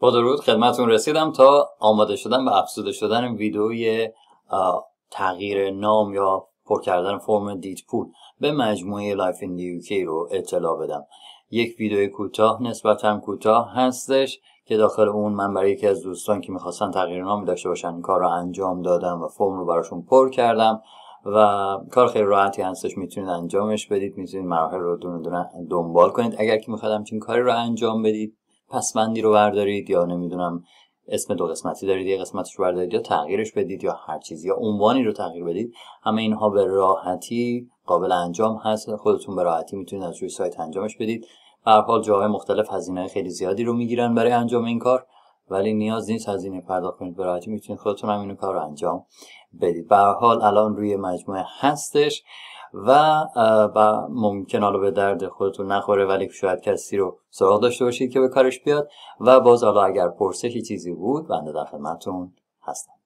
با درود خدمتون رسیدم تا آماده شدن و افزوده شدن ویدئوی تغییر نام یا پر کردن فرم دیت پول به مجموعه لایف این دیوکی رو اطلاع بدم یک ویدئوی کوتاه نسبتا کوتاه هستش که داخل اون من برای یکی از دوستان که میخواستن تغییر نام داشته باشن کار رو انجام دادم و فرم رو براشون پر کردم و کار خیلی راحتی هستش میتونید انجامش بدید میتونید مراحل رو دونه دنبال کنید اگر که میخواد همچین کاری رو انجام بدید پسمندی رو بردارید یا نمیدونم اسم دو قسمتی دارید یه قسمتش رو بردارید یا تغییرش بدید یا هر چیزی یا عنوانی رو تغییر بدید همه اینها به راحتی قابل انجام هست خودتون به راحتی میتونید از روی سایت انجامش بدید به حال جاهای مختلف هزینه خیلی زیادی رو میگیرن برای انجام این کار ولی نیاز نیست هزینه پرداخت کنید به راحتی میتونید خودتون هم کار رو انجام بدید به حال الان روی مجموعه هستش و و ممکن حالا به درد خودتون نخوره ولی شاید کسی رو سراغ داشته باشید که به کارش بیاد و باز حالا اگر پرسشی چیزی بود بنده در خدمتتون هستم